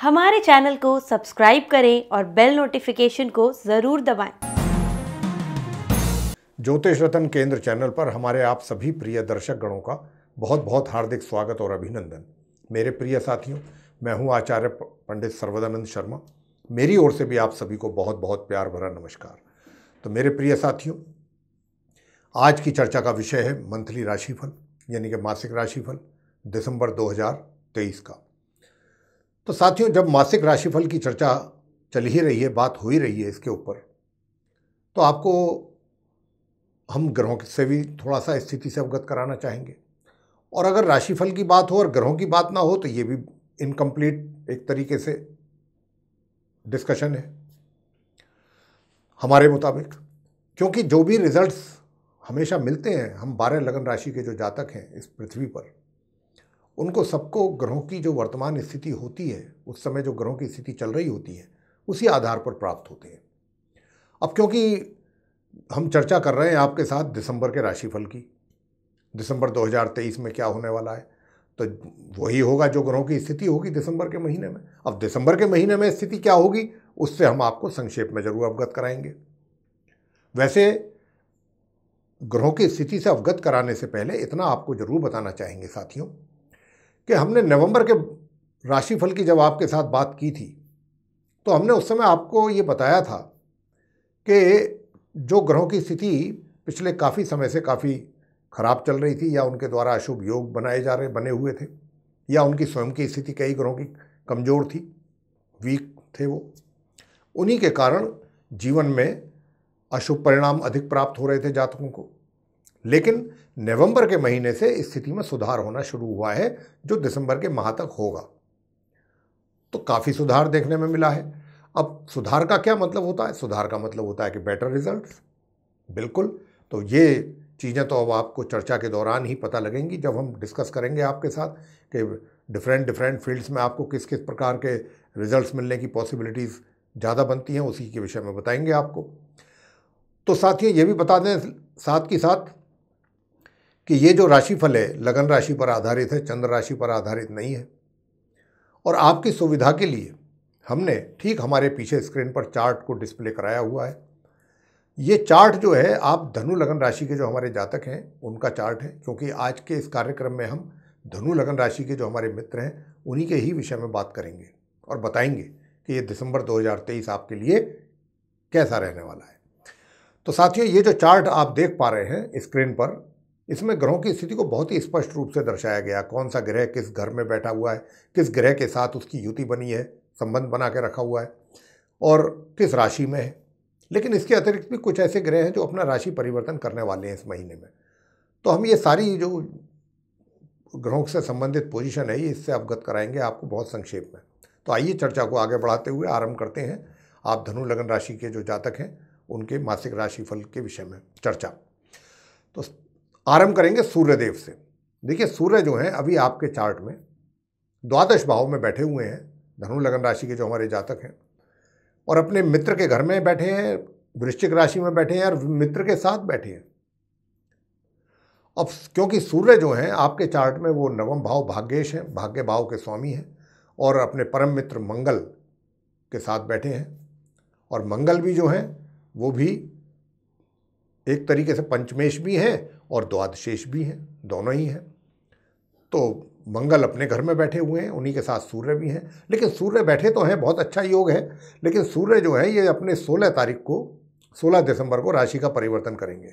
हमारे चैनल को सब्सक्राइब करें और बेल नोटिफिकेशन को ज़रूर दबाएं। ज्योतिष रतन केंद्र चैनल पर हमारे आप सभी प्रिय दर्शक गणों का बहुत बहुत हार्दिक स्वागत और अभिनंदन मेरे प्रिय साथियों मैं हूं आचार्य पंडित सर्वदानंद शर्मा मेरी ओर से भी आप सभी को बहुत बहुत प्यार भरा नमस्कार तो मेरे प्रिय साथियों आज की चर्चा का विषय है मंथली राशिफल यानी कि मासिक राशिफल दिसंबर 2023 का तो साथियों जब मासिक राशिफल की चर्चा चल ही रही है बात हो ही रही है इसके ऊपर तो आपको हम ग्रहों से भी थोड़ा सा स्थिति से अवगत कराना चाहेंगे और अगर राशिफल की बात हो और ग्रहों की बात ना हो तो ये भी इनकम्प्लीट एक तरीके से डिस्कशन है हमारे मुताबिक क्योंकि जो भी रिजल्ट्स हमेशा मिलते हैं हम बारह लगन राशि के जो जातक हैं इस पृथ्वी पर उनको सबको ग्रहों की जो वर्तमान स्थिति होती है उस समय जो ग्रहों की स्थिति चल रही होती है उसी आधार पर प्राप्त होते हैं अब क्योंकि हम चर्चा कर रहे हैं आपके साथ दिसंबर के राशिफल की दिसंबर 2023 में क्या होने वाला है तो वही होगा जो ग्रहों की स्थिति होगी दिसंबर के महीने में अब दिसंबर के महीने में स्थिति क्या होगी उससे हम आपको संक्षेप में ज़रूर अवगत कराएंगे वैसे ग्रहों की स्थिति से अवगत कराने से पहले इतना आपको ज़रूर बताना चाहेंगे साथियों कि हमने नवंबर के राशिफल की जब आपके साथ बात की थी तो हमने उस समय आपको ये बताया था कि जो ग्रहों की स्थिति पिछले काफ़ी समय से काफ़ी खराब चल रही थी या उनके द्वारा अशुभ योग बनाए जा रहे बने हुए थे या उनकी स्वयं की स्थिति कई ग्रहों की कमज़ोर थी वीक थे वो उन्हीं के कारण जीवन में अशुभ परिणाम अधिक प्राप्त हो रहे थे जातकों को लेकिन नवंबर के महीने से स्थिति में सुधार होना शुरू हुआ है जो दिसंबर के माह तक होगा तो काफ़ी सुधार देखने में मिला है अब सुधार का क्या मतलब होता है सुधार का मतलब होता है कि बेटर रिजल्ट बिल्कुल तो ये चीज़ें तो अब आपको चर्चा के दौरान ही पता लगेंगी जब हम डिस्कस करेंगे आपके साथ कि डिफरेंट डिफरेंट फील्ड्स में आपको किस किस प्रकार के रिजल्ट्स मिलने की पॉसिबिलिटीज़ ज़्यादा बनती हैं उसी के विषय में बताएंगे आपको तो साथ ही ये भी बता दें साथ ही साथ कि ये जो राशिफल है लगन राशि पर आधारित है चंद्र राशि पर आधारित नहीं है और आपकी सुविधा के लिए हमने ठीक हमारे पीछे स्क्रीन पर चार्ट को डिस्प्ले कराया हुआ है ये चार्ट जो है आप धनु लगन राशि के जो हमारे जातक हैं उनका चार्ट है क्योंकि आज के इस कार्यक्रम में हम धनु लगन राशि के जो हमारे मित्र हैं उन्हीं के ही विषय में बात करेंगे और बताएंगे कि ये दिसंबर 2023 आपके लिए कैसा रहने वाला है तो साथियों ये जो चार्ट आप देख पा रहे हैं स्क्रीन पर इसमें ग्रहों की स्थिति को बहुत ही स्पष्ट रूप से दर्शाया गया कौन सा ग्रह किस घर में बैठा हुआ है किस ग्रह के साथ उसकी युति बनी है संबंध बना के रखा हुआ है और किस राशि में है लेकिन इसके अतिरिक्त भी कुछ ऐसे ग्रह हैं जो अपना राशि परिवर्तन करने वाले हैं इस महीने में तो हम ये सारी जो ग्रहों से संबंधित पोजिशन है ये इससे अवगत कराएंगे आपको बहुत संक्षेप में तो आइए चर्चा को आगे बढ़ाते हुए आरंभ करते हैं आप धनु लगन राशि के जो जातक हैं उनके मासिक राशिफल के विषय में चर्चा तो आरंभ करेंगे सूर्यदेव से देखिए सूर्य जो हैं अभी आपके चार्ट में द्वादश भाव में बैठे हुए हैं धनु लगन राशि के जो हमारे जातक हैं और अपने मित्र के घर में बैठे हैं वृश्चिक राशि में बैठे हैं और मित्र के साथ बैठे हैं अब क्योंकि सूर्य जो हैं आपके चार्ट में वो नवम भाव भाग्येश हैं भाग्य भाव के स्वामी हैं और अपने परम मित्र मंगल के साथ बैठे हैं और मंगल भी जो हैं वो भी एक तरीके से पंचमेश भी हैं और द्वादशेष भी हैं दोनों ही हैं तो मंगल अपने घर में बैठे हुए हैं उन्हीं के साथ सूर्य भी हैं लेकिन सूर्य बैठे तो हैं बहुत अच्छा योग है लेकिन सूर्य जो है ये अपने 16 तारीख को 16 दिसंबर को राशि का परिवर्तन करेंगे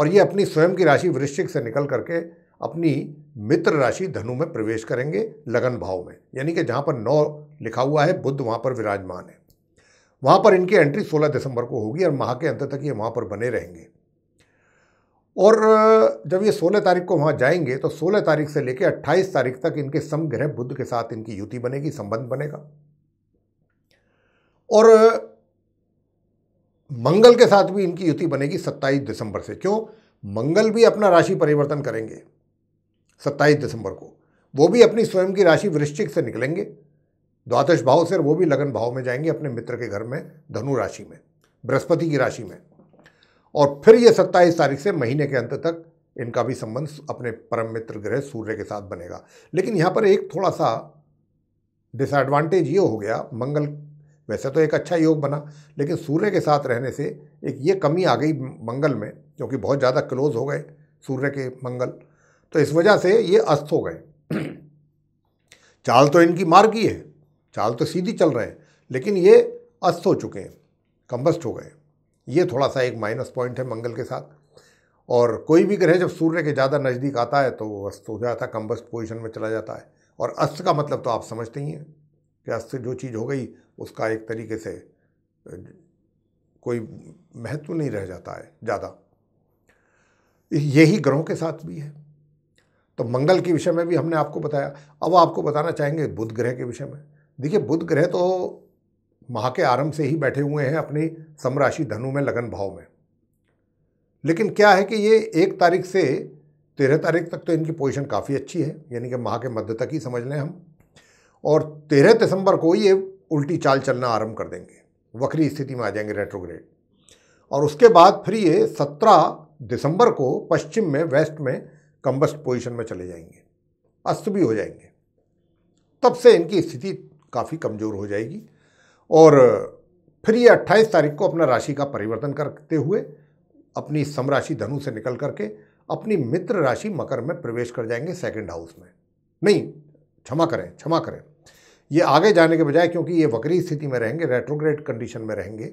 और ये अपनी स्वयं की राशि वृश्चिक से निकल करके अपनी मित्र राशि धनु में प्रवेश करेंगे लगन भाव में यानी कि जहाँ पर नौ लिखा हुआ है बुद्ध वहाँ पर विराजमान है वहाँ पर इनकी एंट्री 16 दिसंबर को होगी और माह के अंत तक ये वहाँ पर बने रहेंगे और जब ये 16 तारीख को वहाँ जाएंगे तो 16 तारीख से लेकर 28 तारीख तक इनके समग्रह बुद्ध के साथ इनकी युति बनेगी संबंध बनेगा और मंगल के साथ भी इनकी युति बनेगी 27 दिसंबर से क्यों मंगल भी अपना राशि परिवर्तन करेंगे 27 दिसंबर को वो भी अपनी स्वयं की राशि वृश्चिक से निकलेंगे द्वादश भाव से वो भी लगन भाव में जाएंगे अपने मित्र के घर में धनु राशि में बृहस्पति की राशि में और फिर ये सत्ताईस तारीख से महीने के अंत तक इनका भी संबंध अपने परम मित्र ग्रह सूर्य के साथ बनेगा लेकिन यहाँ पर एक थोड़ा सा डिसएडवांटेज ये हो गया मंगल वैसे तो एक अच्छा योग बना लेकिन सूर्य के साथ रहने से एक ये कमी आ गई मंगल में क्योंकि बहुत ज़्यादा क्लोज हो गए सूर्य के मंगल तो इस वजह से ये अस्त हो गए चाल तो इनकी मार की है चाल तो सीधी चल रहे हैं लेकिन ये अस्त हो चुके हैं कम्बस्ट हो गए ये थोड़ा सा एक माइनस पॉइंट है मंगल के साथ और कोई भी ग्रह जब सूर्य के ज़्यादा नज़दीक आता है तो वो अस्त हो जाता है कम्बस्ट पोजिशन में चला जाता है और अस्त का मतलब तो आप समझते ही हैं कि अस्त जो चीज़ हो गई उसका एक तरीके से कोई महत्व नहीं रह जाता है ज़्यादा यही ग्रहों के साथ भी है तो मंगल के विषय में भी हमने आपको बताया अब आपको बताना चाहेंगे बुध ग्रह के विषय में देखिए बुध ग्रह तो माह के आरंभ से ही बैठे हुए हैं अपनी समराशि धनु में लगन भाव में लेकिन क्या है कि ये एक तारीख से तेरह तारीख तक तो इनकी पोजीशन काफ़ी अच्छी है यानी कि माह के मध्य तक ही समझ लें हम और तेरह दिसंबर को ये उल्टी चाल चलना आरंभ कर देंगे वक्री स्थिति में आ जाएंगे रेट्रोग्रेड और उसके बाद फिर ये सत्रह दिसंबर को पश्चिम में वेस्ट में कम्बस्ट पोजिशन में चले जाएंगे अस्त भी हो जाएंगे तब से इनकी स्थिति काफ़ी कमज़ोर हो जाएगी और फिर ये 28 तारीख को अपना राशि का परिवर्तन करते हुए अपनी समराशि धनु से निकल करके अपनी मित्र राशि मकर में प्रवेश कर जाएंगे सेकंड हाउस में नहीं क्षमा करें क्षमा करें ये आगे जाने के बजाय क्योंकि ये वक्री स्थिति में रहेंगे रेट्रोग्रेड कंडीशन में रहेंगे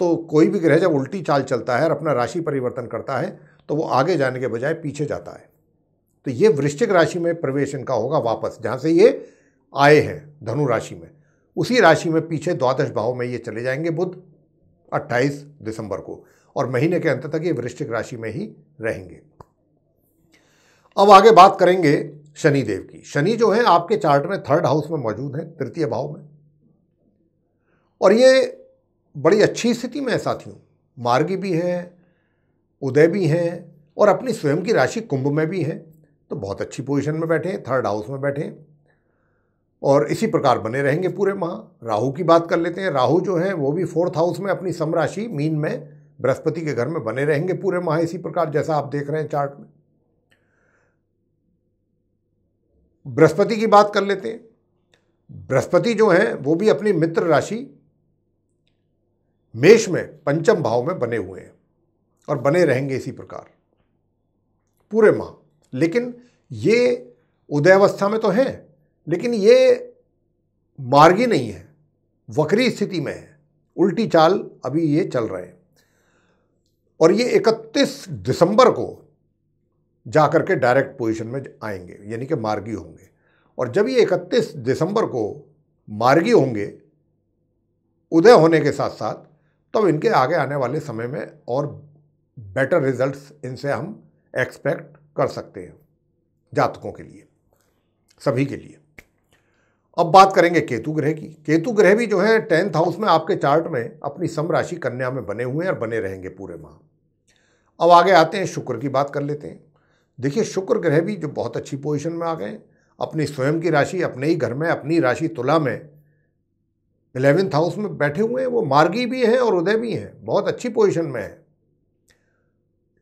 तो कोई भी ग्रह जब उल्टी चाल चलता है और अपना राशि परिवर्तन करता है तो वो आगे जाने के बजाय पीछे जाता है तो ये वृश्चिक राशि में प्रवेश इनका होगा वापस जहाँ से ये आए हैं धनु राशि में उसी राशि में पीछे द्वादश भाव में ये चले जाएंगे बुध 28 दिसंबर को और महीने के अंत तक ये वृश्चिक राशि में ही रहेंगे अब आगे बात करेंगे शनि देव की शनि जो है आपके चार्ट में थर्ड हाउस में मौजूद है तृतीय भाव में और ये बड़ी अच्छी स्थिति में है साथियों मार्गी भी हैं उदय भी हैं और अपनी स्वयं की राशि कुंभ में भी है तो बहुत अच्छी पोजीशन में बैठे हैं थर्ड हाउस में बैठे हैं और इसी प्रकार बने रहेंगे पूरे माह राहु की बात कर लेते हैं राहु जो है वो भी फोर्थ हाउस में अपनी समराशि मीन में बृहस्पति के घर में बने रहेंगे पूरे माह इसी प्रकार जैसा आप देख रहे हैं चार्ट में बृहस्पति की बात कर लेते हैं बृहस्पति जो हैं वो भी अपनी मित्र राशि मेष में पंचम भाव में बने हुए हैं और बने रहेंगे इसी प्रकार पूरे माह लेकिन ये उदयावस्था में तो हैं लेकिन ये मार्गी नहीं है वक्री स्थिति में है उल्टी चाल अभी ये चल रहे हैं और ये 31 दिसंबर को जाकर के डायरेक्ट पोजीशन में आएंगे यानी कि मार्गी होंगे और जब ये 31 दिसंबर को मार्गी होंगे उदय होने के साथ साथ तब तो इनके आगे आने वाले समय में और बेटर रिजल्ट्स इनसे हम एक्सपेक्ट कर सकते हैं जातकों के लिए सभी के लिए अब बात करेंगे केतु ग्रह की केतु ग्रह भी जो है टेंथ हाउस में आपके चार्ट में अपनी सम राशि कन्या में बने हुए हैं और बने रहेंगे पूरे माह अब आगे आते हैं शुक्र की बात कर लेते हैं देखिए शुक्र ग्रह भी जो बहुत अच्छी पोजिशन में आ गए अपनी स्वयं की राशि अपने ही घर में अपनी राशि तुला में इलेवेंथ हाउस में बैठे हुए हैं वो मार्गी भी हैं और उदय भी हैं बहुत अच्छी पोजिशन में है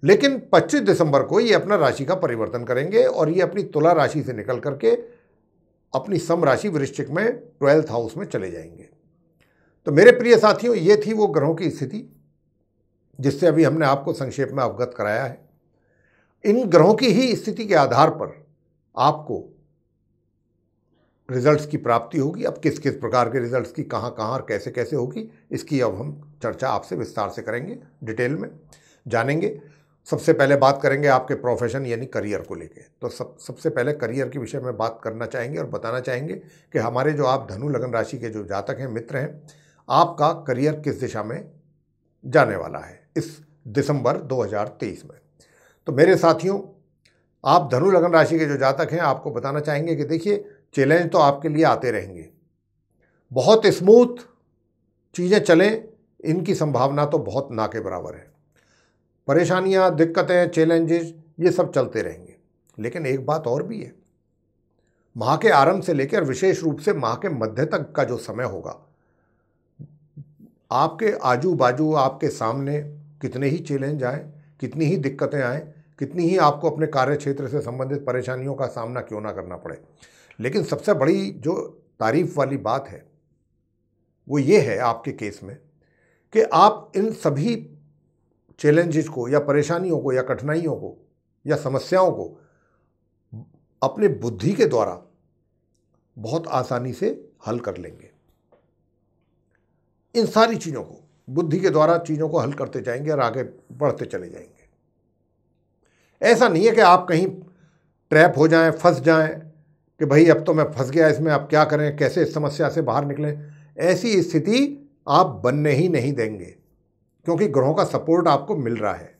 लेकिन 25 दिसंबर को ये अपना राशि का परिवर्तन करेंगे और ये अपनी तुला राशि से निकल करके अपनी सम राशि वृश्चिक में ट्वेल्थ हाउस में चले जाएंगे तो मेरे प्रिय साथियों ये थी वो ग्रहों की स्थिति जिससे अभी हमने आपको संक्षेप में अवगत कराया है इन ग्रहों की ही स्थिति के आधार पर आपको रिजल्ट्स की प्राप्ति होगी अब किस किस प्रकार के रिजल्ट्स की कहाँ कहां और कैसे कैसे होगी इसकी अब हम चर्चा आपसे विस्तार से करेंगे डिटेल में जानेंगे सबसे पहले बात करेंगे आपके प्रोफेशन यानी करियर को लेके तो सब सबसे पहले करियर के विषय में बात करना चाहेंगे और बताना चाहेंगे कि हमारे जो आप धनु लगन राशि के जो जातक हैं मित्र हैं आपका करियर किस दिशा में जाने वाला है इस दिसंबर 2023 में तो मेरे साथियों आप धनु लगन राशि के जो जातक हैं आपको बताना चाहेंगे कि देखिए चैलेंज तो आपके लिए आते रहेंगे बहुत स्मूथ चीज़ें चलें इनकी संभावना तो बहुत ना के बराबर है परेशानियाँ दिक्कतें चैलेंजेस ये सब चलते रहेंगे लेकिन एक बात और भी है माह के आरंभ से लेकर विशेष रूप से माह के मध्य तक का जो समय होगा आपके आजू बाजू आपके सामने कितने ही चैलेंज आए कितनी ही दिक्कतें आए कितनी ही आपको अपने कार्य क्षेत्र से संबंधित परेशानियों का सामना क्यों ना करना पड़े लेकिन सबसे बड़ी जो तारीफ वाली बात है वो ये है आपके केस में कि आप इन सभी चैलेंजेस को या परेशानियों को या कठिनाइयों को या समस्याओं को अपने बुद्धि के द्वारा बहुत आसानी से हल कर लेंगे इन सारी चीज़ों को बुद्धि के द्वारा चीज़ों को हल करते जाएंगे और आगे बढ़ते चले जाएंगे ऐसा नहीं है कि आप कहीं ट्रैप हो जाएं फंस जाएं कि भाई अब तो मैं फंस गया इसमें आप क्या करें कैसे इस समस्या से बाहर निकलें ऐसी स्थिति आप बनने ही नहीं देंगे क्योंकि ग्रहों का सपोर्ट आपको मिल रहा है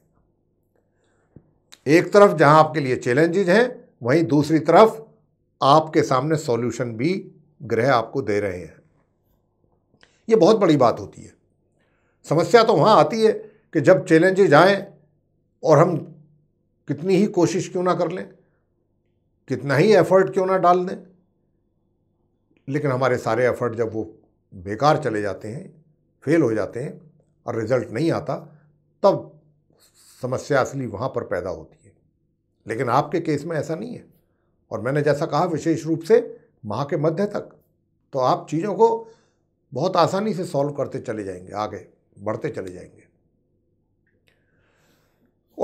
एक तरफ जहां आपके लिए चैलेंजेज हैं वहीं दूसरी तरफ आपके सामने सॉल्यूशन भी ग्रह आपको दे रहे हैं ये बहुत बड़ी बात होती है समस्या तो वहाँ आती है कि जब चैलेंजेज आए और हम कितनी ही कोशिश क्यों ना कर लें कितना ही एफर्ट क्यों ना डाल दें लेकिन हमारे सारे एफर्ट जब वो बेकार चले जाते हैं फेल हो जाते हैं और रिज़ल्ट नहीं आता तब समस्या असली वहाँ पर पैदा होती है लेकिन आपके केस में ऐसा नहीं है और मैंने जैसा कहा विशेष रूप से माह के मध्य तक तो आप चीज़ों को बहुत आसानी से सॉल्व करते चले जाएंगे आगे बढ़ते चले जाएंगे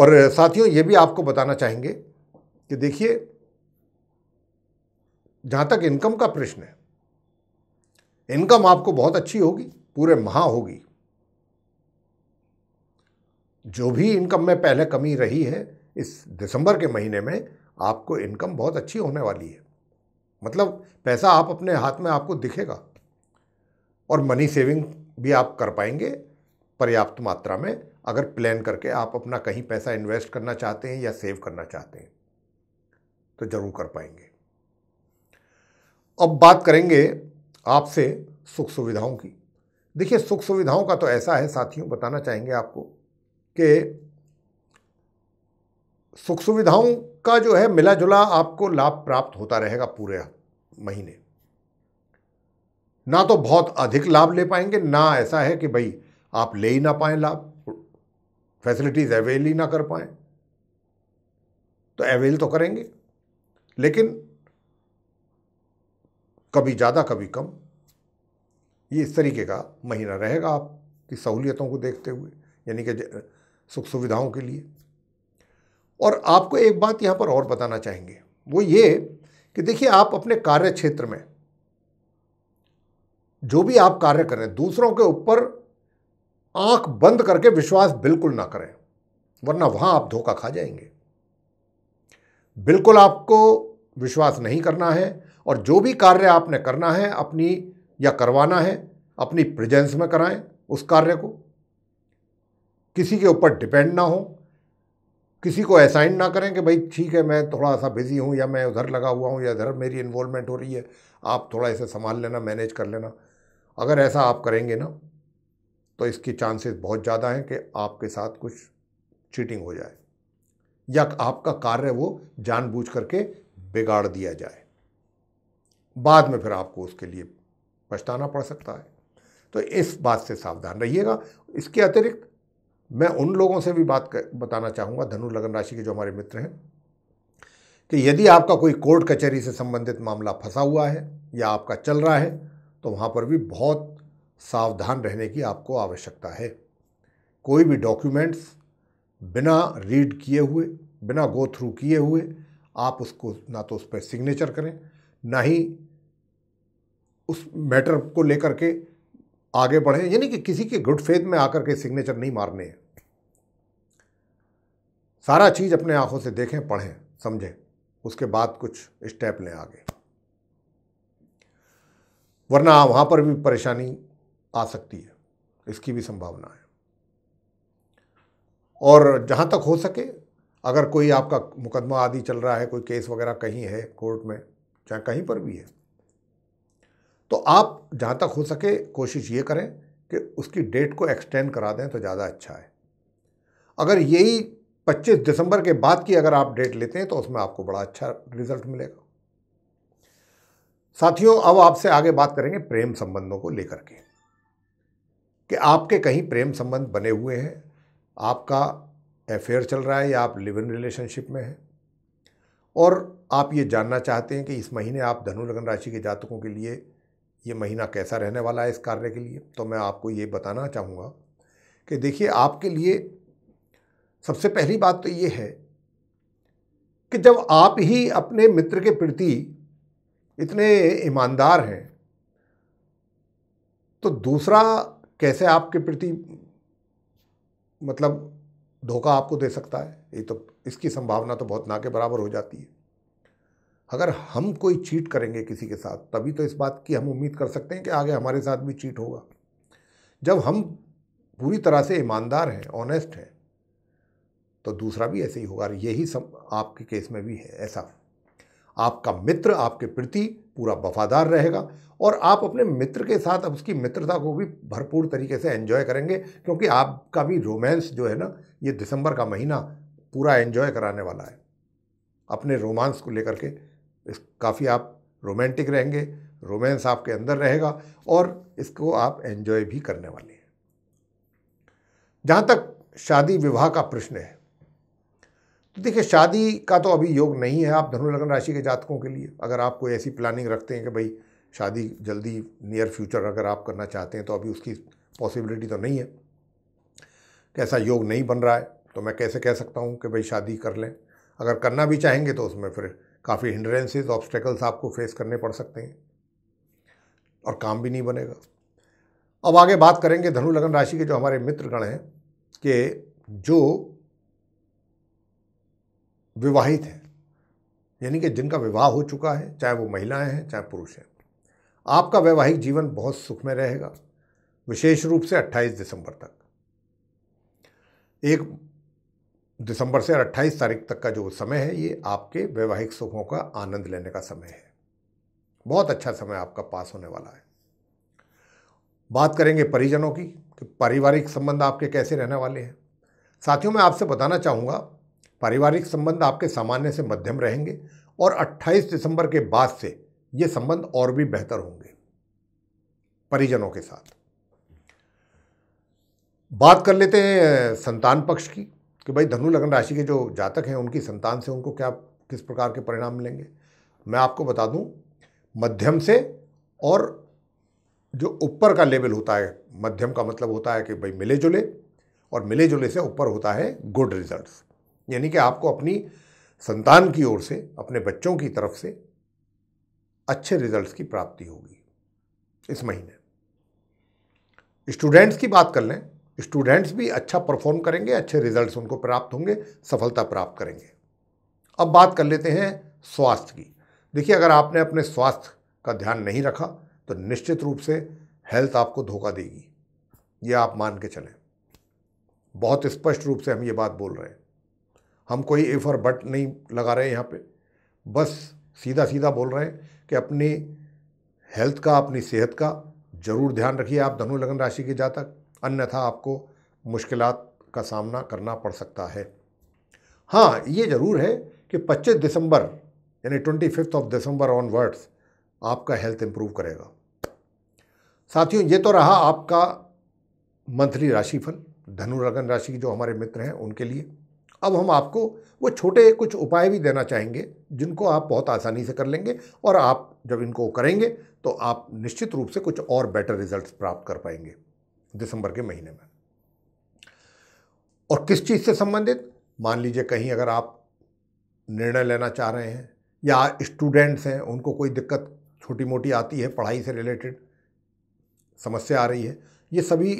और साथियों ये भी आपको बताना चाहेंगे कि देखिए जहाँ तक इनकम का प्रश्न है इनकम आपको बहुत अच्छी होगी पूरे माह होगी जो भी इनकम में पहले कमी रही है इस दिसंबर के महीने में आपको इनकम बहुत अच्छी होने वाली है मतलब पैसा आप अपने हाथ में आपको दिखेगा और मनी सेविंग भी आप कर पाएंगे पर्याप्त मात्रा में अगर प्लान करके आप अपना कहीं पैसा इन्वेस्ट करना चाहते हैं या सेव करना चाहते हैं तो ज़रूर कर पाएंगे अब बात करेंगे आपसे सुख सुविधाओं की देखिए सुख सुविधाओं का तो ऐसा है साथियों बताना चाहेंगे आपको कि सुख सुविधाओं का जो है मिला जुला आपको लाभ प्राप्त होता रहेगा पूरे महीने ना तो बहुत अधिक लाभ ले पाएंगे ना ऐसा है कि भाई आप ले ही ना पाए लाभ फैसिलिटीज़ अवेल ही ना कर पाए तो अवेल तो करेंगे लेकिन कभी ज़्यादा कभी कम ये इस तरीके का महीना रहेगा आपकी सहूलियतों को देखते हुए यानी कि सुख सुविधाओं के लिए और आपको एक बात यहाँ पर और बताना चाहेंगे वो ये कि देखिए आप अपने कार्य क्षेत्र में जो भी आप कार्य करें दूसरों के ऊपर आंख बंद करके विश्वास बिल्कुल ना करें वरना वहां आप धोखा खा जाएंगे बिल्कुल आपको विश्वास नहीं करना है और जो भी कार्य आपने करना है अपनी या करवाना है अपनी प्रेजेंस में कराएं उस कार्य को किसी के ऊपर डिपेंड ना हो किसी को असाइन ना करें कि भाई ठीक है मैं थोड़ा सा बिज़ी हूँ या मैं उधर लगा हुआ हूँ या इधर मेरी इन्वॉलमेंट हो रही है आप थोड़ा इसे संभाल लेना मैनेज कर लेना अगर ऐसा आप करेंगे ना तो इसकी चांसेस बहुत ज़्यादा हैं कि आपके साथ कुछ चीटिंग हो जाए या आपका कार्य वो जानबूझ करके बिगाड़ दिया जाए बाद में फिर आपको उसके लिए पछताना पड़ सकता है तो इस बात से सावधान रहिएगा इसके अतिरिक्त मैं उन लोगों से भी बात कर, बताना चाहूँगा धनु लगन राशि के जो हमारे मित्र हैं कि यदि आपका कोई कोर्ट कचहरी से संबंधित मामला फंसा हुआ है या आपका चल रहा है तो वहाँ पर भी बहुत सावधान रहने की आपको आवश्यकता है कोई भी डॉक्यूमेंट्स बिना रीड किए हुए बिना गो थ्रू किए हुए आप उसको ना तो उस पर सिग्नेचर करें ना ही उस मैटर को लेकर के आगे बढ़ें यानी कि किसी के गुड फेथ में आकर के सिग्नेचर नहीं मारने हैं सारा चीज़ अपने आंखों से देखें पढ़ें समझें उसके बाद कुछ स्टेप लें आगे वरना वहां पर भी परेशानी आ सकती है इसकी भी संभावना है और जहां तक हो सके अगर कोई आपका मुकदमा आदि चल रहा है कोई केस वगैरह कहीं है कोर्ट में चाहे कहीं पर भी है तो आप जहाँ तक हो सके कोशिश ये करें कि उसकी डेट को एक्सटेंड करा दें तो ज़्यादा अच्छा है अगर यही 25 दिसंबर के बाद की अगर आप डेट लेते हैं तो उसमें आपको बड़ा अच्छा रिजल्ट मिलेगा साथियों अब आपसे आगे बात करेंगे प्रेम संबंधों को लेकर के कि आपके कहीं प्रेम संबंध बने हुए हैं आपका अफेयर चल रहा है या आप लिव इन रिलेशनशिप में हैं और आप ये जानना चाहते हैं कि इस महीने आप धनु लगन राशि के जातकों के लिए ये महीना कैसा रहने वाला है इस कार्य के लिए तो मैं आपको ये बताना चाहूँगा कि देखिए आपके लिए सबसे पहली बात तो ये है कि जब आप ही अपने मित्र के प्रति इतने ईमानदार हैं तो दूसरा कैसे आपके प्रति मतलब धोखा आपको दे सकता है ये तो इसकी संभावना तो बहुत ना के बराबर हो जाती है अगर हम कोई चीट करेंगे किसी के साथ तभी तो इस बात की हम उम्मीद कर सकते हैं कि आगे हमारे साथ भी चीट होगा जब हम पूरी तरह से ईमानदार हैं ऑनेस्ट हैं तो दूसरा भी ऐसे ही होगा यही सब आपके केस में भी है ऐसा आपका मित्र आपके प्रति पूरा वफादार रहेगा और आप अपने मित्र के साथ अब उसकी मित्रता को भी भरपूर तरीके से एंजॉय करेंगे क्योंकि आपका भी रोमांस जो है ना ये दिसंबर का महीना पूरा एंजॉय कराने वाला है अपने रोमांस को लेकर के काफ़ी आप रोमांटिक रहेंगे रोमांस आपके अंदर रहेगा और इसको आप एंजॉय भी करने वाले हैं जहाँ तक शादी विवाह का प्रश्न है तो देखिए शादी का तो अभी योग नहीं है आप धनु लग्न राशि के जातकों के लिए अगर आप कोई ऐसी प्लानिंग रखते हैं कि भाई शादी जल्दी नियर फ्यूचर अगर आप करना चाहते हैं तो अभी उसकी पॉसिबिलिटी तो नहीं है कैसा योग नहीं बन रहा है तो मैं कैसे कह सकता हूँ कि भाई शादी कर लें अगर करना भी चाहेंगे तो उसमें फिर काफ़ी हिंड्रेंसेज ऑब्स्टेकल्स आपको फेस करने पड़ सकते हैं और काम भी नहीं बनेगा अब आगे बात करेंगे धनु लगन राशि के जो हमारे मित्रगण हैं कि जो विवाहित हैं यानी कि जिनका विवाह हो चुका है चाहे वो महिलाएं हैं चाहे पुरुष हैं आपका वैवाहिक जीवन बहुत सुखमय रहेगा विशेष रूप से 28 दिसंबर तक एक दिसंबर से 28 तारीख तक का जो समय है ये आपके वैवाहिक सुखों का आनंद लेने का समय है बहुत अच्छा समय आपका पास होने वाला है बात करेंगे परिजनों की कि पारिवारिक संबंध आपके कैसे रहने वाले हैं साथियों मैं आपसे बताना चाहूँगा पारिवारिक संबंध आपके सामान्य से मध्यम रहेंगे और 28 दिसंबर के बाद से ये संबंध और भी बेहतर होंगे परिजनों के साथ बात कर लेते हैं संतान पक्ष की कि भाई धनु लग्न राशि के जो जातक हैं उनकी संतान से उनको क्या किस प्रकार के परिणाम मिलेंगे मैं आपको बता दूं मध्यम से और जो ऊपर का लेवल होता है मध्यम का मतलब होता है कि भाई मिले जुले और मिले जुले से ऊपर होता है गुड रिजल्ट्स यानी कि आपको अपनी संतान की ओर से अपने बच्चों की तरफ से अच्छे रिजल्ट्स की प्राप्ति होगी इस महीने स्टूडेंट्स की बात कर लें स्टूडेंट्स भी अच्छा परफॉर्म करेंगे अच्छे रिजल्ट्स उनको प्राप्त होंगे सफलता प्राप्त करेंगे अब बात कर लेते हैं स्वास्थ्य की देखिए अगर आपने अपने स्वास्थ्य का ध्यान नहीं रखा तो निश्चित रूप से हेल्थ आपको धोखा देगी ये आप मान के चलें बहुत स्पष्ट रूप से हम ये बात बोल रहे हैं हम कोई इफ़ और बट नहीं लगा रहे हैं यहाँ पे बस सीधा सीधा बोल रहे हैं कि अपनी हेल्थ का अपनी सेहत का ज़रूर ध्यान रखिए आप धनु लगन राशि के जातक अन्यथा आपको मुश्किल का सामना करना पड़ सकता है हाँ ये ज़रूर है कि 25 दिसंबर यानी twenty fifth of December on words आपका हेल्थ इम्प्रूव करेगा साथियों ये तो रहा आपका मंथली राशिफल धनु लगन राशि जो हमारे मित्र हैं उनके लिए अब हम आपको वो छोटे कुछ उपाय भी देना चाहेंगे जिनको आप बहुत आसानी से कर लेंगे और आप जब इनको करेंगे तो आप निश्चित रूप से कुछ और बेटर रिजल्ट्स प्राप्त कर पाएंगे दिसंबर के महीने में और किस चीज़ से संबंधित मान लीजिए कहीं अगर आप निर्णय लेना चाह रहे हैं या स्टूडेंट्स हैं उनको कोई दिक्कत छोटी मोटी आती है पढ़ाई से रिलेटेड समस्या आ रही है ये सभी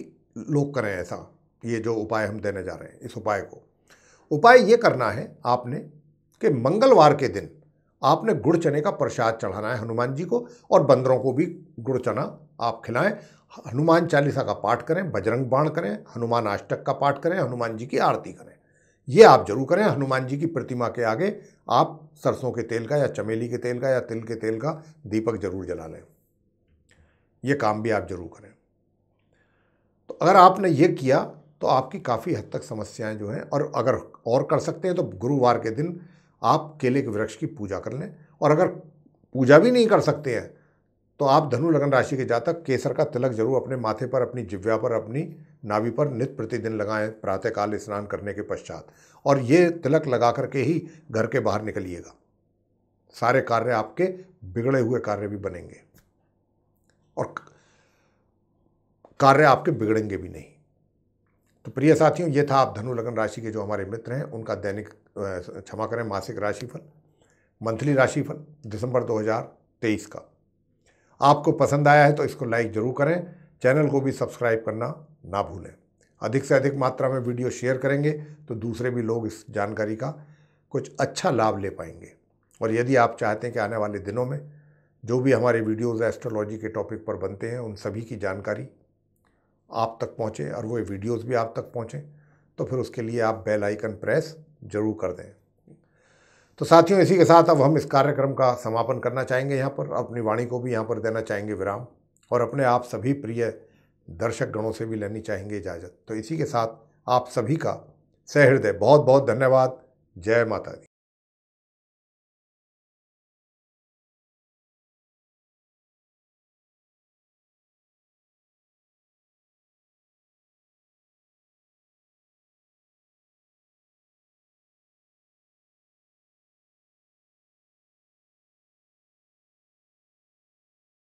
लोग करें ऐसा ये जो उपाय हम देने जा रहे हैं इस उपाय को उपाय ये करना है आपने कि मंगलवार के दिन आपने गुड़ चने का प्रसाद चढ़ाना है हनुमान जी को और बंदरों को भी गुड़ चना आप खिलाएं हनुमान चालीसा का पाठ करें बजरंग बाण करें हनुमान अष्टक का पाठ करें हनुमान जी की आरती करें ये आप जरूर करें हनुमान जी की प्रतिमा के आगे आप सरसों के तेल का या चमेली के तेल का या तिल के तेल का दीपक जरूर जला लें ये काम भी आप जरूर करें तो अगर आपने ये किया तो आपकी काफ़ी हद तक समस्याएं जो हैं और अगर और कर सकते हैं तो गुरुवार के दिन आप केले के वृक्ष की पूजा कर लें और अगर पूजा भी नहीं कर सकते हैं तो आप धनु लगन राशि के जातक केसर का तिलक जरूर अपने माथे पर अपनी जिव्या पर अपनी नाभि पर नित प्रतिदिन लगाएं प्रातःकाल स्नान करने के पश्चात और ये तिलक लगा करके ही घर के बाहर निकलिएगा सारे कार्य आपके बिगड़े हुए कार्य भी बनेंगे और कार्य आपके बिगड़ेंगे भी नहीं तो प्रिय साथियों ये था आप धनु लगन राशि के जो हमारे मित्र हैं उनका दैनिक क्षमा करें मासिक राशिफल मंथली राशिफल दिसंबर 2023 का आपको पसंद आया है तो इसको लाइक ज़रूर करें चैनल को भी सब्सक्राइब करना ना भूलें अधिक से अधिक मात्रा में वीडियो शेयर करेंगे तो दूसरे भी लोग इस जानकारी का कुछ अच्छा लाभ ले पाएंगे और यदि आप चाहते हैं कि आने वाले दिनों में जो भी हमारे वीडियोज़ एस्ट्रोलॉजी के टॉपिक पर बनते हैं उन सभी की जानकारी आप तक पहुँचे और वो वीडियोज़ भी आप तक पहुँचें तो फिर उसके लिए आप बेल आइकन प्रेस ज़रूर कर दें तो साथियों इसी के साथ अब हम इस कार्यक्रम का समापन करना चाहेंगे यहाँ पर अपनी वाणी को भी यहाँ पर देना चाहेंगे विराम और अपने आप सभी प्रिय दर्शक गणों से भी लेनी चाहेंगे इजाज़त तो इसी के साथ आप सभी का सहृदय बहुत बहुत धन्यवाद जय माता दी